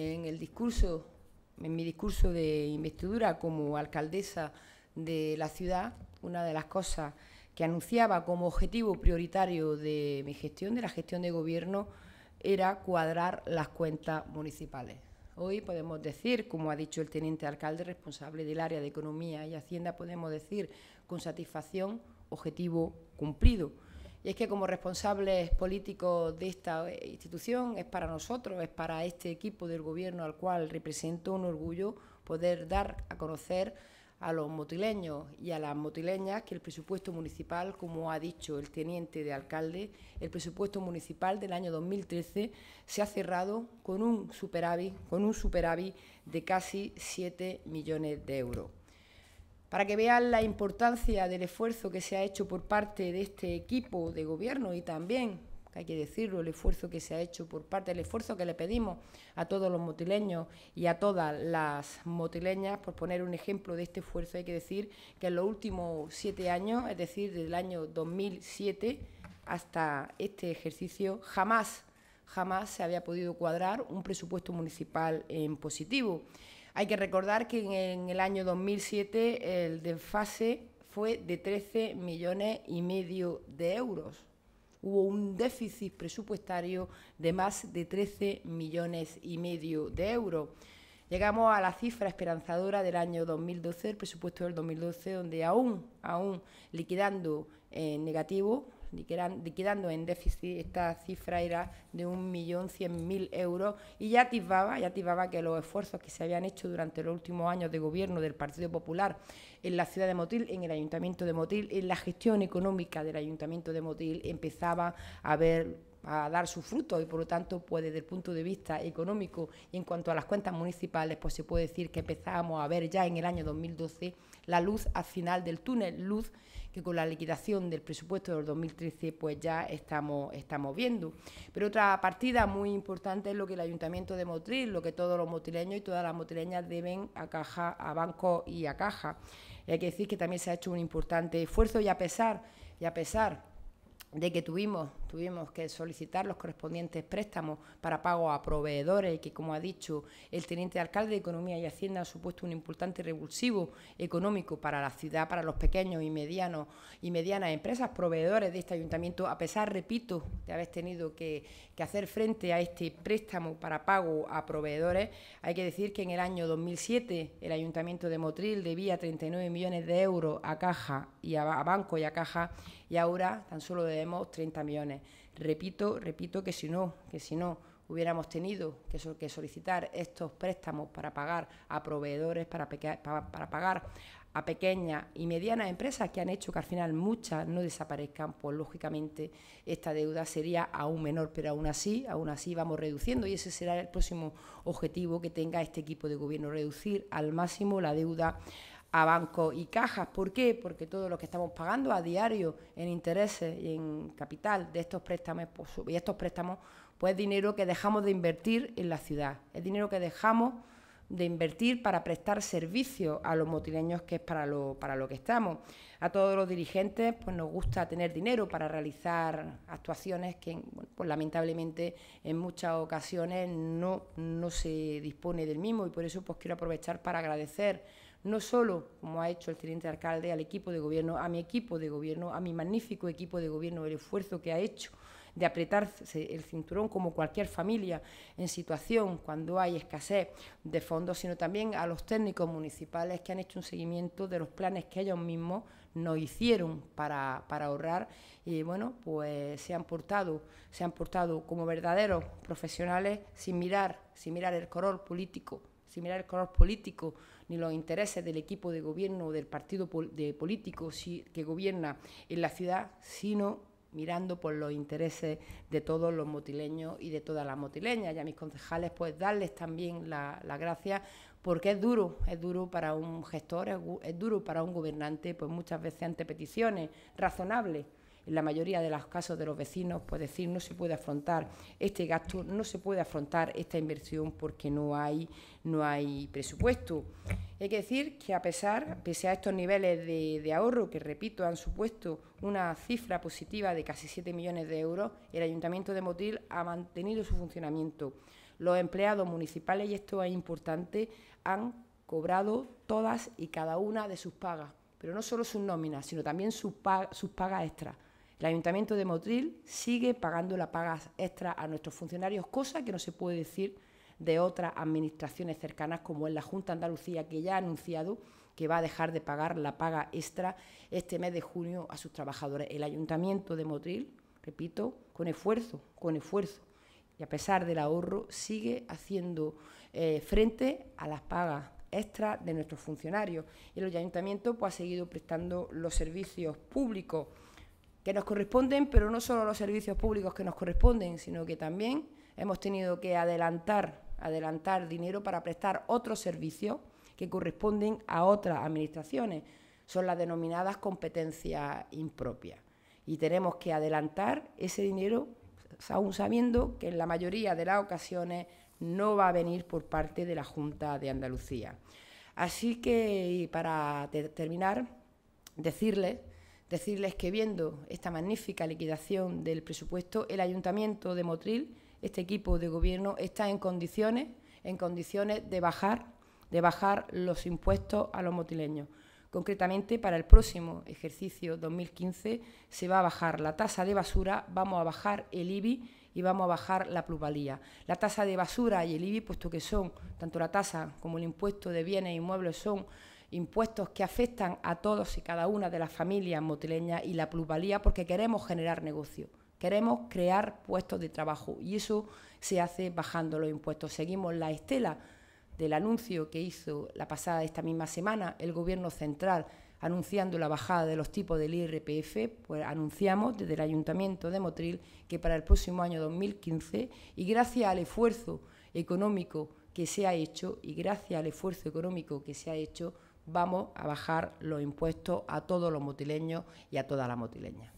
en el discurso, en mi discurso de investidura como alcaldesa de la ciudad, una de las cosas que anunciaba como objetivo prioritario de mi gestión, de la gestión de gobierno, era cuadrar las cuentas municipales. Hoy podemos decir, como ha dicho el teniente alcalde responsable del área de Economía y Hacienda, podemos decir con satisfacción objetivo cumplido. Y es que como responsables políticos de esta eh, institución es para nosotros, es para este equipo del gobierno al cual represento un orgullo poder dar a conocer a los motileños y a las motileñas que el presupuesto municipal, como ha dicho el teniente de alcalde, el presupuesto municipal del año 2013 se ha cerrado con un superávit, con un superávit de casi 7 millones de euros para que vean la importancia del esfuerzo que se ha hecho por parte de este equipo de gobierno y también, hay que decirlo, el esfuerzo que se ha hecho por parte, del esfuerzo que le pedimos a todos los motileños y a todas las motileñas, por poner un ejemplo de este esfuerzo, hay que decir que en los últimos siete años, es decir, desde el año 2007 hasta este ejercicio, jamás, jamás se había podido cuadrar un presupuesto municipal en positivo. Hay que recordar que en, el año 2007 el desfase fue de 13 millones y medio de euros. Hubo un déficit presupuestario de más de 13 millones y medio de euros. Llegamos a la cifra esperanzadora del año 2012, el presupuesto del 2012, donde aún, aún liquidando negativo, quedando en déficit, esta cifra era de 1.100.000 euros y ya atisbaba, ya que los esfuerzos que se habían hecho durante los últimos años de gobierno del Partido Popular en la ciudad de Motil, en el Ayuntamiento de Motil, en la gestión económica del Ayuntamiento de Motil, empezaba a ver a dar su fruto y por lo tanto pues desde el punto de vista económico y en cuanto a las cuentas municipales pues se puede decir que empezamos a ver ya en el año 2012 la luz al final del túnel, luz que con la liquidación del presupuesto del 2013 pues ya estamos, estamos viendo. Pero otra partida muy importante es lo que el Ayuntamiento de Motril, lo que todos los motileños y todas las motileñas deben a caja, a banco y a caja. Y hay que decir que también se ha hecho un importante esfuerzo y a pesar, y a pesar de que tuvimos Tuvimos que solicitar los correspondientes préstamos para pago a proveedores, y que, como ha dicho el teniente alcalde de Economía y Hacienda, ha supuesto un importante revulsivo económico para la ciudad, para los pequeños y medianos y medianas empresas, proveedores de este ayuntamiento, a pesar, repito, de haber tenido que, hacer frente a este préstamo para pago a proveedores. Hay que decir que en el año 2007 el ayuntamiento de Motril debía 39 millones de euros a Caja y a Banco y a Caja y ahora tan solo debemos 30 millones. Repito, repito que si no, que si no hubiéramos tenido que, solicitar estos préstamos para pagar a proveedores, para, pagar a pequeñas y medianas empresas que han hecho que al final muchas no desaparezcan, pues lógicamente esta deuda sería aún menor, pero aún así, aún así vamos reduciendo y ese será el próximo objetivo que tenga este equipo de gobierno, reducir al máximo la deuda a bancos y cajas. ¿Por qué? Porque todo lo que estamos pagando a diario en intereses y en capital de estos préstamos pues, y estos préstamos, pues es dinero que dejamos de invertir en la ciudad, es dinero que dejamos de invertir para prestar servicio a los motileños que es para lo, para lo que estamos. A todos los dirigentes pues nos gusta tener dinero para realizar actuaciones que pues, lamentablemente en muchas ocasiones no, no se dispone del mismo y por eso pues quiero aprovechar para agradecer no solo, como ha hecho el teniente alcalde, al equipo de gobierno, a mi equipo de gobierno, a mi magnífico equipo de gobierno, el esfuerzo que ha hecho de apretarse el cinturón como cualquier familia en situación cuando hay escasez de fondos, sino también a los técnicos municipales que han hecho un seguimiento de los planes que ellos mismos nos hicieron para, para ahorrar y bueno, pues se han portado, se han portado como verdaderos profesionales sin mirar, sin mirar el color político sin mirar el color político ni los intereses del equipo de gobierno o del partido de político que gobierna en la ciudad, sino mirando por los intereses de todos los motileños y de todas las motileñas. Y a mis concejales, pues darles también la, la gracia, porque es duro, es duro para un gestor, es duro para un gobernante, pues muchas veces ante peticiones razonables en la mayoría de los casos de los vecinos, pues decir no se puede afrontar este gasto, no se puede afrontar esta inversión porque no hay, no hay presupuesto. Hay que decir que a pesar, pese a estos niveles de, ahorro, que repito, han supuesto una cifra positiva de casi 7 millones de euros, el Ayuntamiento de Motil ha mantenido su funcionamiento. Los empleados municipales, y esto es importante, han cobrado todas y cada una de sus pagas, pero no solo sus nóminas, sino también sus, sus pagas extras. El Ayuntamiento de Motril sigue pagando las pagas extra a nuestros funcionarios, cosa que no se puede decir de otras administraciones cercanas, como es la Junta Andalucía, que ya ha anunciado que va a dejar de pagar la paga extra este mes de junio a sus trabajadores. El Ayuntamiento de Motril, repito, con esfuerzo, con esfuerzo, y a pesar del ahorro, sigue haciendo eh, frente a las pagas extra de nuestros funcionarios. Y el ayuntamiento pues, ha seguido prestando los servicios públicos que nos corresponden, pero no solo los servicios públicos que nos corresponden, sino que también hemos tenido que adelantar, adelantar dinero para prestar otros servicios que corresponden a otras administraciones. Son las denominadas competencias impropias. Y tenemos que adelantar ese dinero, aún sabiendo que en la mayoría de las ocasiones no va a venir por parte de la Junta de Andalucía. Así que, para terminar, decirles Decirles que viendo esta magnífica liquidación del presupuesto, el Ayuntamiento de Motril, este equipo de gobierno, está en condiciones, en condiciones de bajar, de bajar los impuestos a los motrileños. Concretamente, para el próximo ejercicio 2015 se va a bajar la tasa de basura, vamos a bajar el IBI y vamos a bajar la plusvalía. La tasa de basura y el IBI, puesto que son, tanto la tasa como el impuesto de bienes e inmuebles, son impuestos que afectan a todos y cada una de las familias motileñas y la plusvalía porque queremos generar negocio, queremos crear puestos de trabajo y eso se hace bajando los impuestos. Seguimos la estela del anuncio que hizo la pasada esta misma semana el Gobierno Central anunciando la bajada de los tipos del IRPF, pues anunciamos desde el Ayuntamiento de Motril que para el próximo año 2015 y gracias al esfuerzo económico que se ha hecho y gracias al esfuerzo económico que se ha hecho vamos a bajar los impuestos a todos los motileños y a toda la motileñas.